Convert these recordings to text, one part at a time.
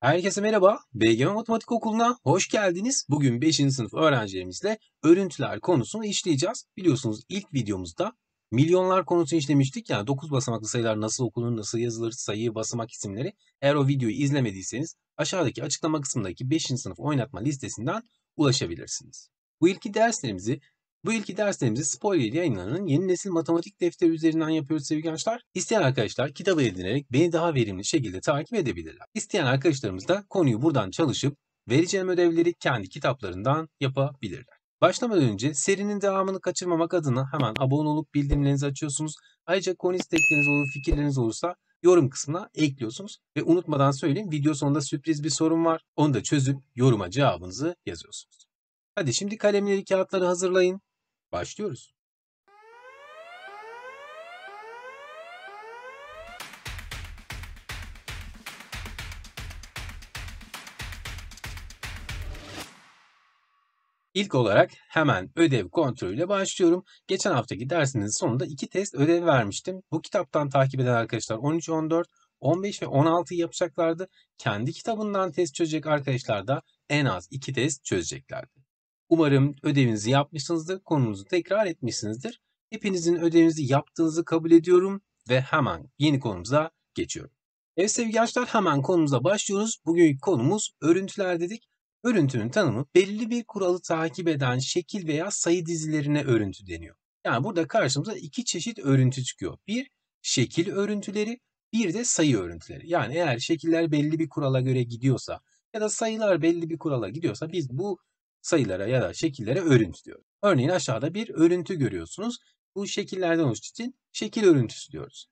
Herkese merhaba. BGM Matematik Okulu'na hoş geldiniz. Bugün 5. sınıf öğrencilerimizle örüntüler konusunu işleyeceğiz. Biliyorsunuz ilk videomuzda milyonlar konusunu işlemiştik. Yani 9 basamaklı sayılar nasıl okunur, nasıl yazılır, sayı, basamak isimleri. Eğer o videoyu izlemediyseniz aşağıdaki açıklama kısmındaki 5. sınıf oynatma listesinden ulaşabilirsiniz. Bu ilki derslerimizi bu ilki derslerimizi Spoiler yayınlarının yeni nesil matematik defteri üzerinden yapıyoruz sevgili gençler. İsteyen arkadaşlar kitabı edinerek beni daha verimli şekilde takip edebilirler. İsteyen arkadaşlarımız da konuyu buradan çalışıp vereceğim ödevleri kendi kitaplarından yapabilirler. Başlamadan önce serinin devamını kaçırmamak adına hemen abone olup bildirimlerinizi açıyorsunuz. Ayrıca konu istekleriniz olur, fikirleriniz olursa yorum kısmına ekliyorsunuz. Ve unutmadan söyleyeyim video sonunda sürpriz bir sorun var. Onu da çözüp yoruma cevabınızı yazıyorsunuz. Hadi şimdi kalemleri kağıtları hazırlayın. Başlıyoruz. İlk olarak hemen ödev kontrolüyle başlıyorum. Geçen haftaki dersimizin sonunda iki test ödev vermiştim. Bu kitaptan takip eden arkadaşlar 13, 14, 15 ve 16 yapacaklardı. Kendi kitabından test çözecek arkadaşlar da en az iki test çözeceklerdi. Umarım ödevinizi yapmışsınızdır, konumuzu tekrar etmişsinizdir. Hepinizin ödevinizi yaptığınızı kabul ediyorum ve hemen yeni konumuza geçiyorum. Evet sevgili gençler hemen konumuza başlıyoruz. Bugünkü konumuz örüntüler dedik. Örüntünün tanımı belli bir kuralı takip eden şekil veya sayı dizilerine örüntü deniyor. Yani burada karşımıza iki çeşit örüntü çıkıyor. Bir şekil örüntüleri, bir de sayı örüntüleri. Yani eğer şekiller belli bir kurala göre gidiyorsa ya da sayılar belli bir kurala gidiyorsa biz bu sayılara ya da şekillere örüntü diyoruz. Örneğin aşağıda bir örüntü görüyorsunuz. Bu şekillerden oluştuğu için şekil örüntüsü diyoruz.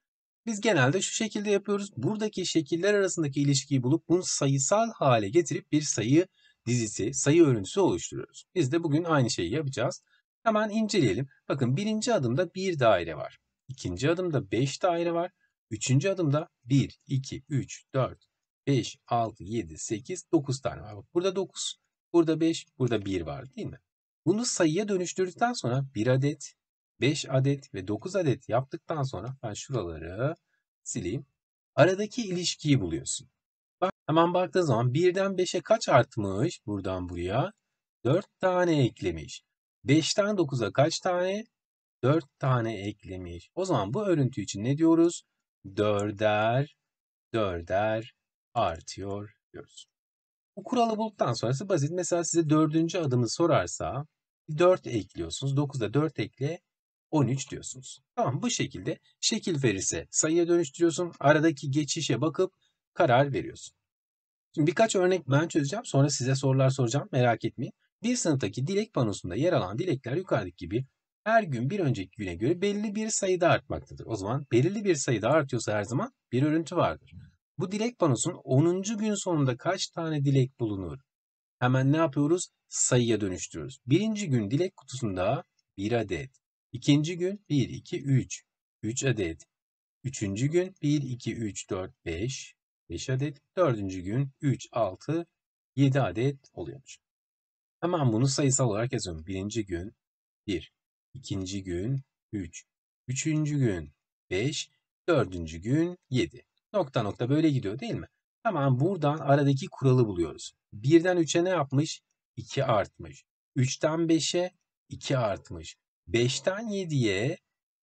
Biz genelde şu şekilde yapıyoruz. Buradaki şekiller arasındaki ilişkiyi bulup bunu sayısal hale getirip bir sayı dizisi, sayı örüntüsü oluşturuyoruz. Biz de bugün aynı şeyi yapacağız. Hemen inceleyelim. Bakın birinci adımda bir daire var. İkinci adımda beş daire var. Üçüncü adımda 1, 2, 3, 4, 5, 6, 7, 8, 9 tane var. Bak burada 9. Burada 5, burada 1 var değil mi? Bunu sayıya dönüştürdükten sonra 1 adet, 5 adet ve 9 adet yaptıktan sonra ben şuraları sileyim. Aradaki ilişkiyi buluyorsun. Bak hemen baktığın zaman 1'den 5'e kaç artmış buradan buraya? 4 tane eklemiş. 5'ten 9'a kaç tane? 4 tane eklemiş. O zaman bu örüntü için ne diyoruz? 4'er, 4'er artıyor diyoruz. Bu kuralı bulduktan sonrası basit. Mesela size dördüncü adımı sorarsa 4 ekliyorsunuz. 9'da 4 ekle 13 diyorsunuz. Tamam bu şekilde şekil verirse sayıya dönüştürüyorsun. Aradaki geçişe bakıp karar veriyorsun. Şimdi birkaç örnek ben çözeceğim. Sonra size sorular soracağım. Merak etmeyin. Bir sınıftaki dilek panosunda yer alan dilekler yukarıdaki gibi her gün bir önceki güne göre belli bir sayıda artmaktadır. O zaman belirli bir sayıda artıyorsa her zaman bir örüntü vardır. Bu dilek panosunun 10. gün sonunda kaç tane dilek bulunur? Hemen ne yapıyoruz? Sayıya dönüştürüyoruz. Birinci gün dilek kutusunda 1 adet. İkinci gün 1, 2, 3. 3 adet. Üçüncü gün 1, 2, 3, 4, 5. 5 adet. Dördüncü gün 3, 6, 7 adet oluyormuş. Hemen bunu sayısal olarak yazıyorum. Birinci gün 1, İkinci gün 3, üç, üçüncü gün 5, dördüncü gün 7. Nokta nokta böyle gidiyor değil mi? Tamam buradan aradaki kuralı buluyoruz. 1'den 3'e ne yapmış? 2 artmış. 3'ten 5'e 2 artmış. 5'ten 7'ye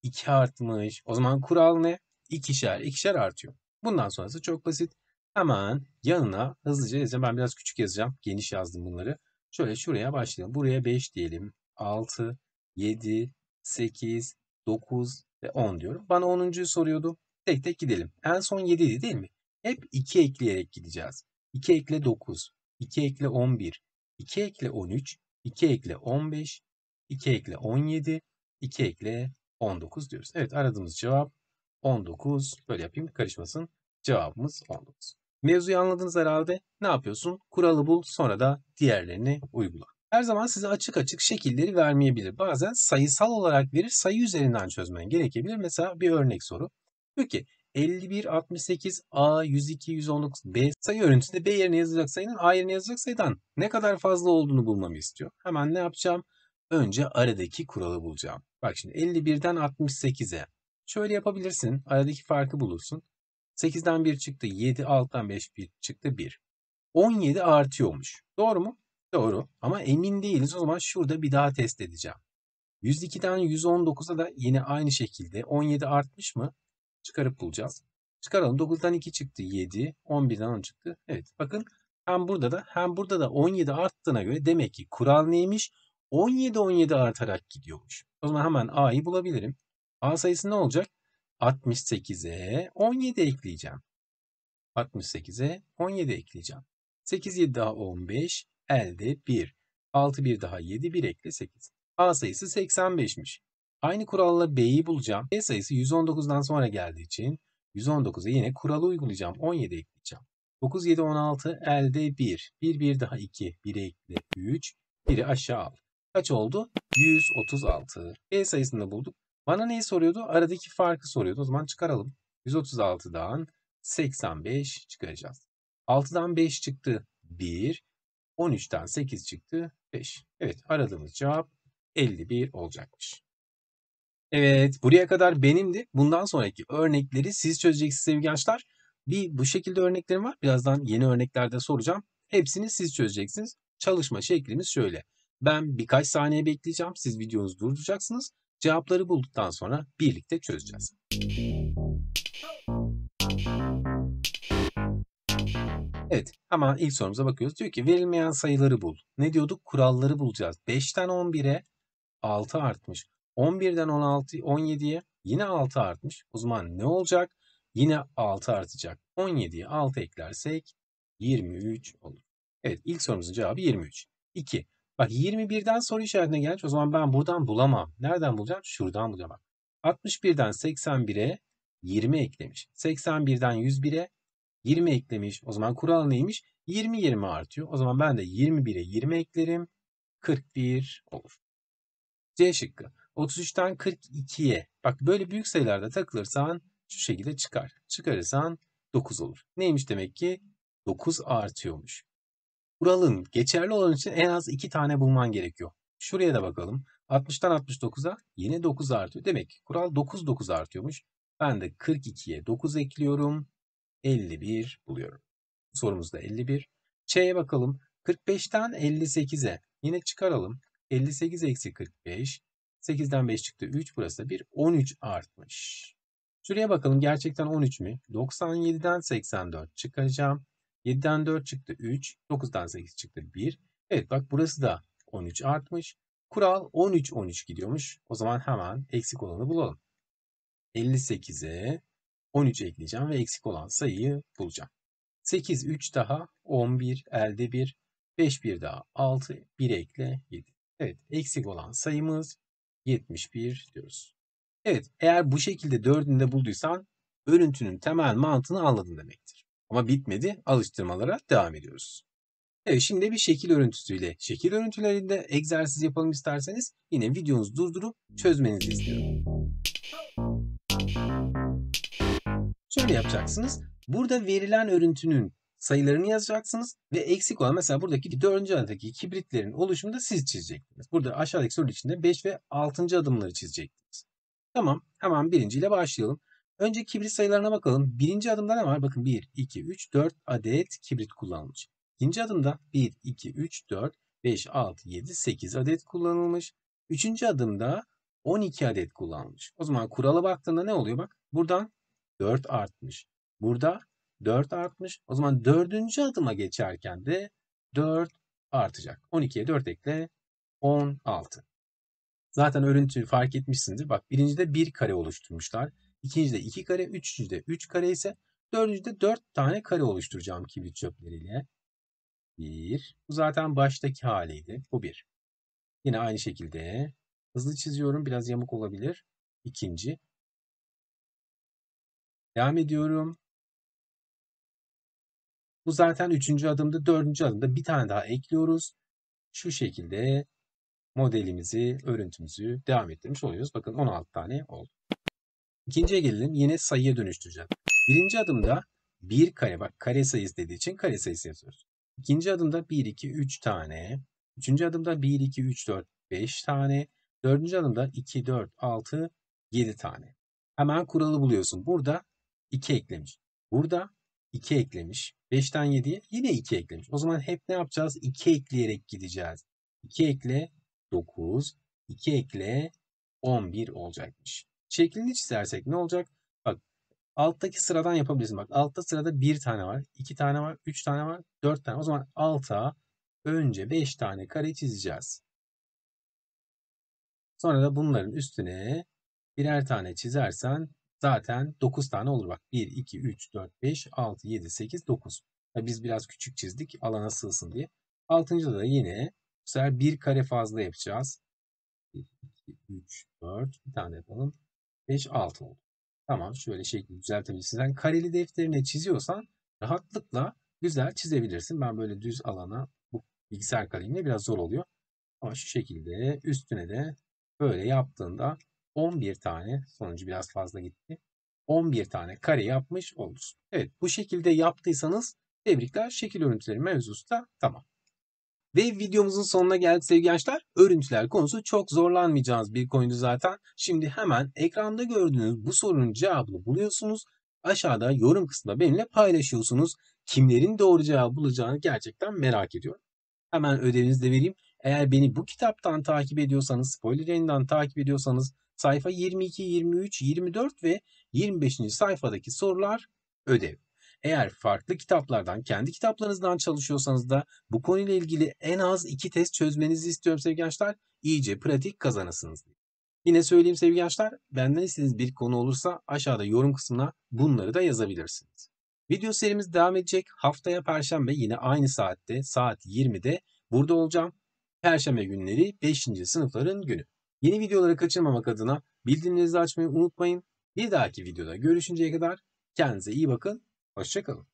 2 artmış. O zaman kural ne? İkişer, ikişer artıyor. Bundan sonrası çok basit. Hemen yanına hızlıca yazacağım. Ben biraz küçük yazacağım. Geniş yazdım bunları. Şöyle şuraya başlayalım. Buraya 5 diyelim. 6, 7, 8, 9 ve 10 diyorum. Bana 10. soruyordu. Tek tek gidelim. En son 7 idi değil mi? Hep 2 ekleyerek gideceğiz. 2 ekle 9, 2 ekle 11, 2 ekle 13, 2 ekle 15, 2 ekle 17, 2 ekle 19 diyoruz. Evet aradığımız cevap 19. Böyle yapayım karışmasın. Cevabımız 19. Mevzuyu anladınız herhalde. Ne yapıyorsun? Kuralı bul sonra da diğerlerini uygula. Her zaman size açık açık şekilleri vermeyebilir. Bazen sayısal olarak verir, sayı üzerinden çözmen gerekebilir. Mesela bir örnek soru. Diyor ki 51, 68, A, 102, 119, B sayı örüntüsünde B yerine yazılacak sayının A yerine yazılacak sayıdan ne kadar fazla olduğunu bulmamı istiyor. Hemen ne yapacağım? Önce aradaki kuralı bulacağım. Bak şimdi 51'den 68'e. Şöyle yapabilirsin. Aradaki farkı bulursun. 8'den 1 çıktı 7, 6'dan 5 1 çıktı 1. 17 artıyormuş. Doğru mu? Doğru. Ama emin değiliz. O zaman şurada bir daha test edeceğim. 102'den 119'a da yine aynı şekilde 17 artmış mı? Çıkarıp bulacağız. Çıkaralım. 9'dan 2 çıktı 7. 11'den 10 çıktı. Evet bakın hem burada da hem burada da 17 arttığına göre demek ki kural neymiş? 17 17 artarak gidiyormuş. O zaman hemen A'yı bulabilirim. A sayısı ne olacak? 68'e 17 ekleyeceğim. 68'e 17 ekleyeceğim. 8 7 daha 15 elde 1. 6 1 daha 7 1 ekle 8. A sayısı 85'miş. Aynı kuralla B'yi bulacağım. B sayısı 119'dan sonra geldiği için 119'a yine kuralı uygulayacağım. 17 ekleyeceğim. 9, 7, 16 elde 1. 1, 1 daha 2. 1'e ekle 3. 1'i aşağı al. Kaç oldu? 136. B sayısını da bulduk. Bana neyi soruyordu? Aradaki farkı soruyordu. O zaman çıkaralım. 136'dan 85 çıkaracağız. 6'dan 5 çıktı 1. 13'ten 8 çıktı 5. Evet aradığımız cevap 51 olacakmış. Evet, buraya kadar benimdi. Bundan sonraki örnekleri siz çözeceksiniz sevgili gençler. Bir bu şekilde örneklerim var. Birazdan yeni örneklerde soracağım. Hepsini siz çözeceksiniz. Çalışma şeklimiz şöyle. Ben birkaç saniye bekleyeceğim. Siz videonuzu durduracaksınız. Cevapları bulduktan sonra birlikte çözeceğiz. Evet ama ilk sorumuza bakıyoruz. Diyor ki verilmeyen sayıları bul. Ne diyorduk? Kuralları bulacağız. 5'ten 11'e 6 artmış. 11'den 16, 17'ye yine 6 artmış. O zaman ne olacak? Yine 6 artacak. 17'ye 6 eklersek 23 olur. Evet ilk sorumuzun cevabı 23. 2. Bak 21'den soru işaretine gelmiş. O zaman ben buradan bulamam. Nereden bulacağım? Şuradan bulacağım. 61'den 81'e 20 eklemiş. 81'den 101'e 20 eklemiş. O zaman kural neymiş? 20 20 artıyor. O zaman ben de 21'e 20 eklerim. 41 olur. C şıkkı. 33'ten 42'ye. Bak böyle büyük sayılarda takılırsan şu şekilde çıkar. Çıkarırsan 9 olur. Neymiş demek ki? 9 artıyormuş. Kuralın geçerli olan için en az 2 tane bulman gerekiyor. Şuraya da bakalım. 60'tan 69'a yine 9 artıyor. Demek ki kural 9 9 artıyormuş. Ben de 42'ye 9 ekliyorum. 51 buluyorum. Sorumuzda 51. Ç'ye bakalım. 45'ten 58'e yine çıkaralım. 58 eksi 45 8'den 5 çıktı 3. Burası da bir 13 artmış. Şuraya bakalım gerçekten 13 mi? 97'den 84 çıkaracağım. 7'den 4 çıktı 3. 9'dan 8 çıktı 1. Evet bak burası da 13 artmış. Kural 13-13 gidiyormuş. O zaman hemen eksik olanı bulalım. 58'e 13 ekleyeceğim ve eksik olan sayıyı bulacağım. 8, 3 daha, 11, elde 1, 5, 1 daha, 6, 1 ekle, 7. Evet, eksik olan sayımız 71 diyoruz. Evet eğer bu şekilde dördünde bulduysan örüntünün temel mantığını anladın demektir. Ama bitmedi alıştırmalara devam ediyoruz. Evet şimdi bir şekil örüntüsüyle şekil örüntülerinde egzersiz yapalım isterseniz yine videonuzu durdurup çözmenizi istiyorum. Şöyle yapacaksınız. Burada verilen örüntünün sayılarını yazacaksınız ve eksik olan mesela buradaki dördüncü adadaki kibritlerin oluşumunu da siz çizeceksiniz. Burada aşağıdaki soru içinde 5 ve 6. adımları çizeceksiniz. Tamam hemen birinciyle başlayalım. Önce kibrit sayılarına bakalım. Birinci adımda ne var? Bakın 1, 2, 3, 4 adet kibrit kullanılmış. İkinci adımda 1, 2, 3, 4, 5, 6, 7, 8 adet kullanılmış. Üçüncü adımda 12 adet kullanılmış. O zaman kurala baktığında ne oluyor? Bak buradan 4 artmış. Burada 4 artmış. O zaman dördüncü adıma geçerken de 4 artacak. 12'ye 4 ekle 16. Zaten örüntüyü fark etmişsindir. Bak birincide 1 kare oluşturmuşlar. İkincide 2 kare, üçüncüde 3 kare ise dördüncüde 4 tane kare oluşturacağım kibrit çöpleriyle. 1. Bu zaten baştaki haliydi. Bu 1. Yine aynı şekilde hızlı çiziyorum. Biraz yamuk olabilir. İkinci. Devam ediyorum. Bu zaten üçüncü adımda. Dördüncü adımda bir tane daha ekliyoruz. Şu şekilde modelimizi, örüntümüzü devam ettirmiş oluyoruz. Bakın 16 tane oldu. İkinciye gelelim. Yine sayıya dönüştüreceğim. Birinci adımda bir kare. Bak kare sayısı dediği için kare sayısı yazıyoruz. İkinci adımda 1, 2, 3 tane. Üçüncü adımda 1, 2, 3, 4, 5 tane. Dördüncü adımda 2, 4, 6, 7 tane. Hemen kuralı buluyorsun. Burada 2 eklemiş. Burada 2 eklemiş. 5'ten 7'ye yine 2 eklemiş. O zaman hep ne yapacağız? 2 ekleyerek gideceğiz. 2 ekle 9, 2 ekle 11 olacakmış. Şeklini çizersek ne olacak? Bak alttaki sıradan yapabilirsin. Bak altta sırada 1 tane var, 2 tane var, 3 tane var, 4 tane. O zaman alta önce 5 tane kare çizeceğiz. Sonra da bunların üstüne birer tane çizersen zaten 9 tane olur bak. 1, 2, 3, 4, 5, 6, 7, 8, 9. Ya biz biraz küçük çizdik alana sığsın diye. Altıncıda da yine bu sefer bir kare fazla yapacağız. 1, 2, 3, 4 bir tane yapalım. 5, 6 oldu. Tamam şöyle şekli düzeltebilirsin. Sen yani kareli defterine çiziyorsan rahatlıkla güzel çizebilirsin. Ben böyle düz alana bu bilgisayar kalemle biraz zor oluyor. Ama şu şekilde üstüne de böyle yaptığında 11 tane sonucu biraz fazla gitti. 11 tane kare yapmış oluruz. Evet bu şekilde yaptıysanız tebrikler şekil örüntüleri mevzusu da tamam. Ve videomuzun sonuna geldik sevgili gençler. Örüntüler konusu çok zorlanmayacağınız bir konuydu zaten. Şimdi hemen ekranda gördüğünüz bu sorunun cevabını buluyorsunuz. Aşağıda yorum kısmında benimle paylaşıyorsunuz. Kimlerin doğru cevabı bulacağını gerçekten merak ediyorum. Hemen ödevinizi de vereyim. Eğer beni bu kitaptan takip ediyorsanız, spoiler yayından takip ediyorsanız Sayfa 22, 23, 24 ve 25. sayfadaki sorular ödev. Eğer farklı kitaplardan, kendi kitaplarınızdan çalışıyorsanız da bu konuyla ilgili en az iki test çözmenizi istiyorum sevgili gençler. İyice pratik kazanırsınız. Yine söyleyeyim sevgili gençler, benden istediğiniz bir konu olursa aşağıda yorum kısmına bunları da yazabilirsiniz. Video serimiz devam edecek. Haftaya Perşembe yine aynı saatte saat 20'de burada olacağım. Perşembe günleri 5. sınıfların günü. Yeni videoları kaçırmamak adına bildirimlerinizi açmayı unutmayın. Bir dahaki videoda görüşünceye kadar kendinize iyi bakın. Hoşçakalın.